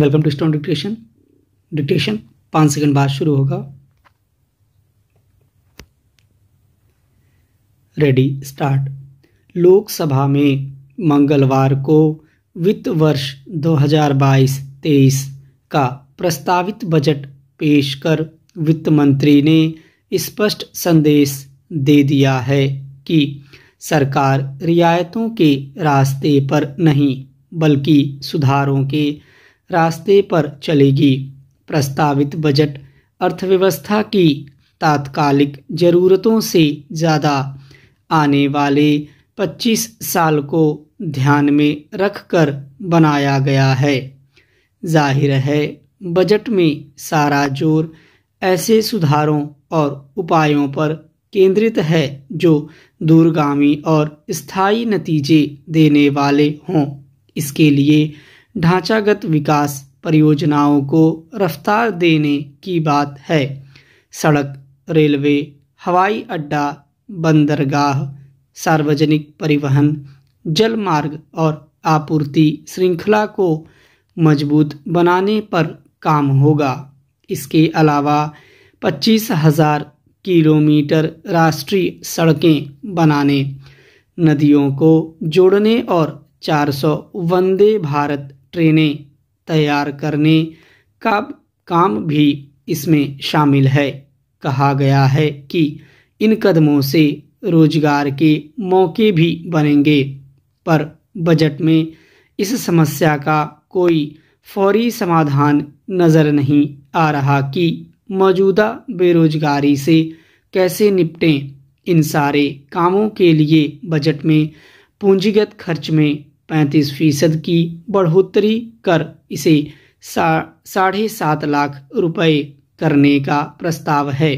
welcome to stone dictation dictation पाँच second बाद शुरू होगा रेडी स्टार्ट लोकसभा में मंगलवार को वित्त वर्ष 2022-23 का प्रस्तावित बजट पेश कर वित्त मंत्री ने स्पष्ट संदेश दे दिया है कि सरकार रियायतों के रास्ते पर नहीं बल्कि सुधारों के रास्ते पर चलेगी प्रस्तावित बजट अर्थव्यवस्था की तात्कालिक जरूरतों से ज़्यादा आने वाले 25 साल को ध्यान में रखकर बनाया गया है जाहिर है बजट में सारा जोर ऐसे सुधारों और उपायों पर केंद्रित है जो दूरगामी और स्थायी नतीजे देने वाले हों इसके लिए ढांचागत विकास परियोजनाओं को रफ्तार देने की बात है सड़क रेलवे हवाई अड्डा बंदरगाह सार्वजनिक परिवहन जल मार्ग और आपूर्ति श्रृंखला को मजबूत बनाने पर काम होगा इसके अलावा पच्चीस हजार किलोमीटर राष्ट्रीय सड़कें बनाने नदियों को जोड़ने और 400 वंदे भारत ट्रेनें तैयार करने का काम भी इसमें शामिल है कहा गया है कि इन कदमों से रोजगार के मौके भी बनेंगे पर बजट में इस समस्या का कोई फौरी समाधान नज़र नहीं आ रहा कि मौजूदा बेरोजगारी से कैसे निपटें इन सारे कामों के लिए बजट में पूंजीगत खर्च में पैंतीस फीसद की बढ़ोतरी कर इसे साढ़े सात लाख रुपए करने का प्रस्ताव है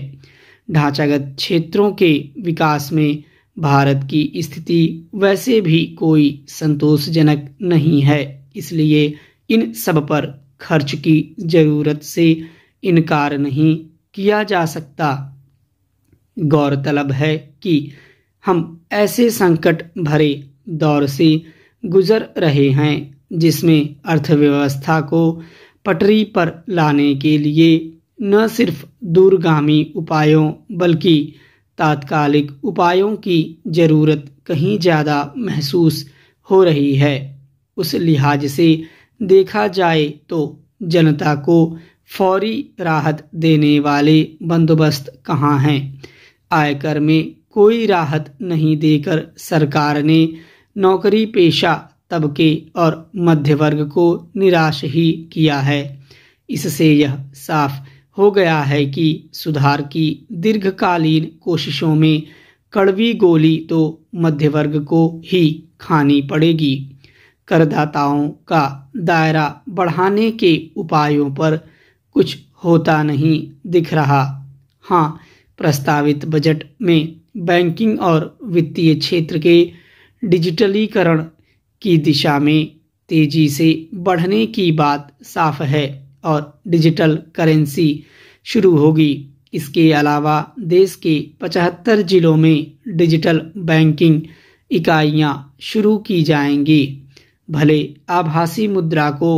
ढांचागत क्षेत्रों के विकास में भारत की स्थिति वैसे भी कोई संतोषजनक नहीं है इसलिए इन सब पर खर्च की जरूरत से इनकार नहीं किया जा सकता गौरतलब है कि हम ऐसे संकट भरे दौर से गुजर रहे हैं जिसमें अर्थव्यवस्था को पटरी पर लाने के लिए न सिर्फ दूरगामी उपायों बल्कि तात्कालिक उपायों की ज़रूरत कहीं ज़्यादा महसूस हो रही है उस लिहाज से देखा जाए तो जनता को फौरी राहत देने वाले बंदोबस्त कहाँ हैं आयकर में कोई राहत नहीं देकर सरकार ने नौकरी पेशा तबके और मध्य वर्ग को निराश ही किया है इससे यह साफ हो गया है कि सुधार की दीर्घकालीन कोशिशों में कड़वी गोली तो मध्य वर्ग को ही खानी पड़ेगी करदाताओं का दायरा बढ़ाने के उपायों पर कुछ होता नहीं दिख रहा हाँ प्रस्तावित बजट में बैंकिंग और वित्तीय क्षेत्र के डिजिटलीकरण की दिशा में तेजी से बढ़ने की बात साफ है और डिजिटल करेंसी शुरू होगी इसके अलावा देश के 75 जिलों में डिजिटल बैंकिंग इकाइयां शुरू की जाएंगी भले आभासी मुद्रा को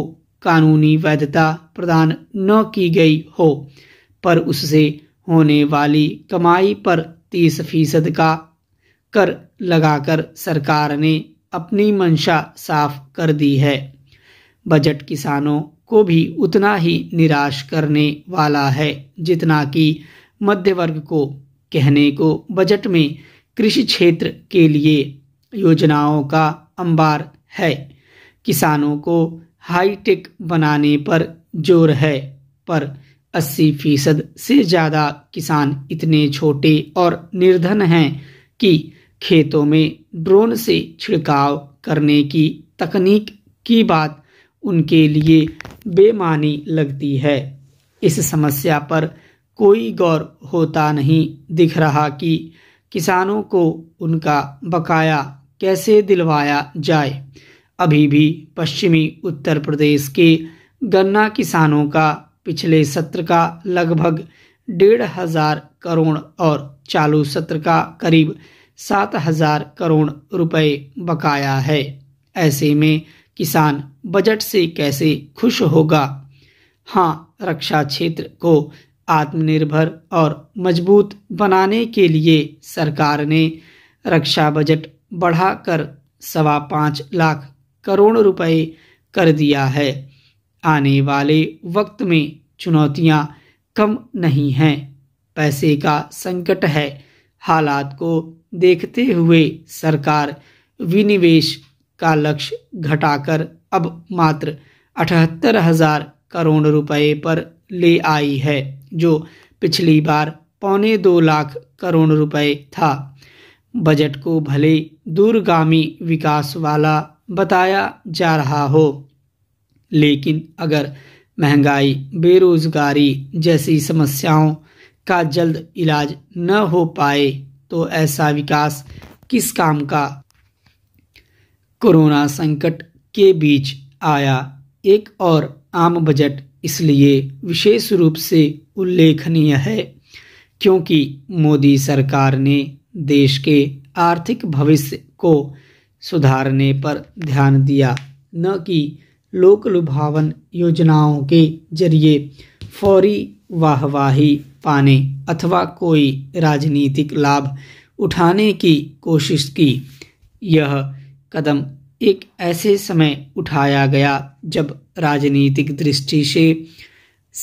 कानूनी वैधता प्रदान न की गई हो पर उससे होने वाली कमाई पर 30 फीसद का कर लगाकर सरकार ने अपनी मंशा साफ कर दी है बजट किसानों को भी उतना ही निराश करने वाला है जितना कि मध्य वर्ग को कहने को बजट में कृषि क्षेत्र के लिए योजनाओं का अंबार है किसानों को हाईटेक बनाने पर जोर है पर 80 फीसद से ज़्यादा किसान इतने छोटे और निर्धन हैं कि खेतों में ड्रोन से छिड़काव करने की तकनीक की बात उनके लिए बेमानी लगती है इस समस्या पर कोई गौर होता नहीं दिख रहा कि किसानों को उनका बकाया कैसे दिलवाया जाए अभी भी पश्चिमी उत्तर प्रदेश के गन्ना किसानों का पिछले सत्र का लगभग डेढ़ हजार करोड़ और चालू सत्र का करीब सात हजार करोड़ रुपए बकाया है ऐसे में किसान बजट से कैसे खुश होगा हाँ रक्षा क्षेत्र को आत्मनिर्भर और मजबूत बनाने के लिए सरकार ने रक्षा बजट बढ़ाकर सवा पाँच लाख करोड़ रुपए कर दिया है आने वाले वक्त में चुनौतियाँ कम नहीं हैं पैसे का संकट है हालात को देखते हुए सरकार विनिवेश का लक्ष्य घटाकर अब मात्र अठहत्तर हजार करोड़ रुपए पर ले आई है जो पिछली बार पौने दो लाख करोड़ रुपए था बजट को भले दूरगामी विकास वाला बताया जा रहा हो लेकिन अगर महंगाई बेरोजगारी जैसी समस्याओं का जल्द इलाज न हो पाए तो ऐसा विकास किस काम का कोरोना संकट के बीच आया एक और आम बजट इसलिए विशेष रूप से उल्लेखनीय है क्योंकि मोदी सरकार ने देश के आर्थिक भविष्य को सुधारने पर ध्यान दिया न कि लोक लुभावन योजनाओं के जरिए फौरी वाहवाही पाने अथवा कोई राजनीतिक लाभ उठाने की कोशिश की यह कदम एक ऐसे समय उठाया गया जब राजनीतिक दृष्टि से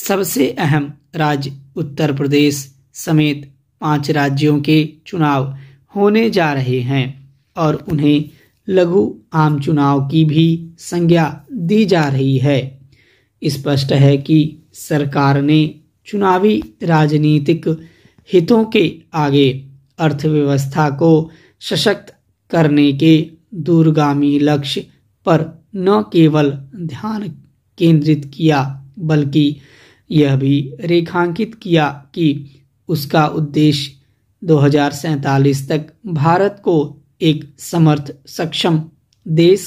सबसे अहम राज्य उत्तर प्रदेश समेत पांच राज्यों के चुनाव होने जा रहे हैं और उन्हें लघु आम चुनाव की भी संज्ञा दी जा रही है स्पष्ट है कि सरकार ने चुनावी राजनीतिक हितों के आगे अर्थव्यवस्था को सशक्त करने के दूरगामी लक्ष्य पर न केवल ध्यान केंद्रित किया बल्कि यह भी रेखांकित किया कि उसका उद्देश्य दो तक भारत को एक समर्थ सक्षम देश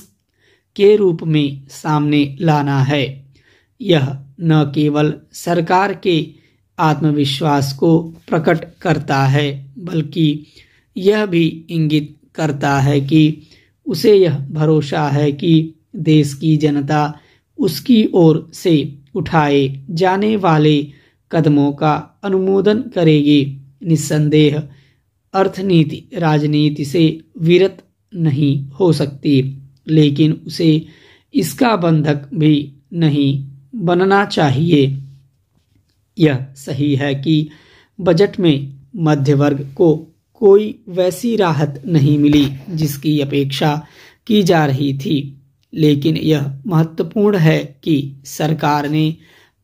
के रूप में सामने लाना है यह न केवल सरकार के आत्मविश्वास को प्रकट करता है बल्कि यह भी इंगित करता है कि उसे यह भरोसा है कि देश की जनता उसकी ओर से उठाए जाने वाले कदमों का अनुमोदन करेगी निस्संदेह अर्थनीति राजनीति से विरत नहीं हो सकती लेकिन उसे इसका बंधक भी नहीं बनना चाहिए यह सही है कि बजट में मध्य वर्ग को कोई वैसी राहत नहीं मिली जिसकी अपेक्षा की जा रही थी लेकिन यह महत्वपूर्ण है कि सरकार ने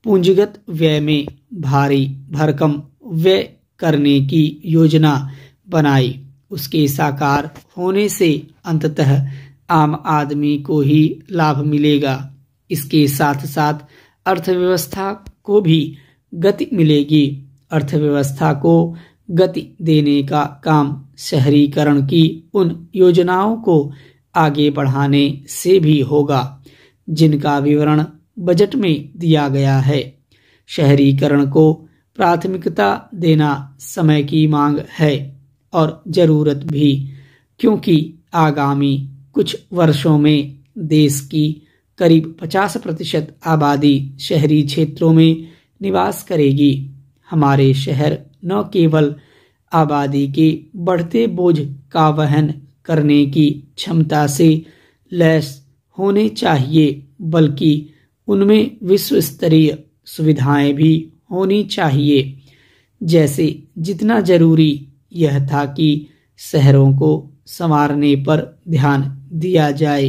पूंजीगत व्यय में भारी भरकम व्यय करने की योजना बनाई उसके साकार होने से अंततः आम आदमी को ही लाभ मिलेगा इसके साथ साथ अर्थव्यवस्था को भी गति मिलेगी अर्थव्यवस्था को गति देने का काम शहरीकरण की उन योजनाओं को आगे बढ़ाने से भी होगा जिनका विवरण बजट में दिया गया है शहरीकरण को प्राथमिकता देना समय की मांग है और ज़रूरत भी क्योंकि आगामी कुछ वर्षों में देश की करीब 50 प्रतिशत आबादी शहरी क्षेत्रों में निवास करेगी हमारे शहर न केवल आबादी के बढ़ते बोझ का वहन करने की क्षमता से लैस होने चाहिए बल्कि उनमें विश्व स्तरीय सुविधाएं भी होनी चाहिए जैसे जितना जरूरी यह था कि शहरों को संवारने पर ध्यान दिया जाए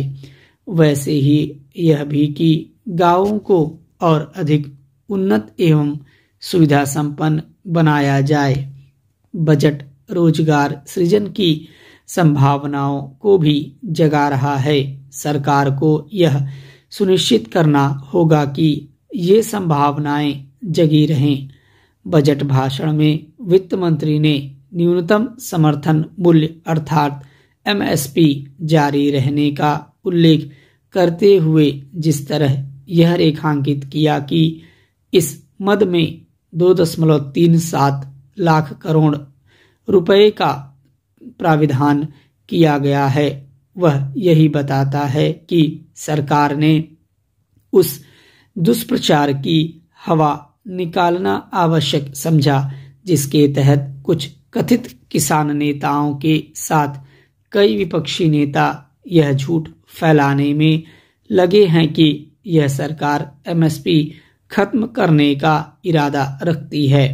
वैसे ही यह भी कि गांवों को और अधिक उन्नत एवं सुविधा संपन्न बनाया जाए बजट रोजगार सृजन की संभावनाओं को भी जगा रहा है सरकार को यह सुनिश्चित करना होगा कि ये संभावनाएं जगी रहें बजट भाषण में वित्त मंत्री ने न्यूनतम समर्थन मूल्य अर्थात एमएसपी जारी रहने का उल्लेख करते हुए जिस तरह यह रेखांकित किया कि इस मद में दो दशमलव तीन सात लाख करोड़ रुपए का प्राविधान किया गया है वह यही बताता है कि सरकार ने उस दुष्प्रचार की हवा निकालना आवश्यक समझा जिसके तहत कुछ कथित किसान नेताओं के साथ कई विपक्षी नेता यह झूठ फैलाने में लगे हैं कि यह सरकार एमएसपी खत्म करने का इरादा रखती है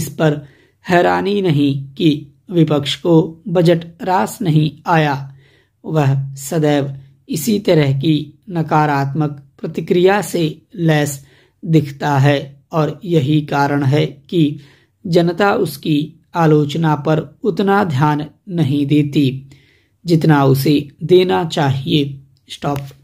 इस पर हैरानी नहीं कि विपक्ष को बजट रास नहीं आया वह सदैव इसी तरह की नकारात्मक प्रतिक्रिया से लैस दिखता है और यही कारण है कि जनता उसकी आलोचना पर उतना ध्यान नहीं देती जितना उसे देना चाहिए स्टॉप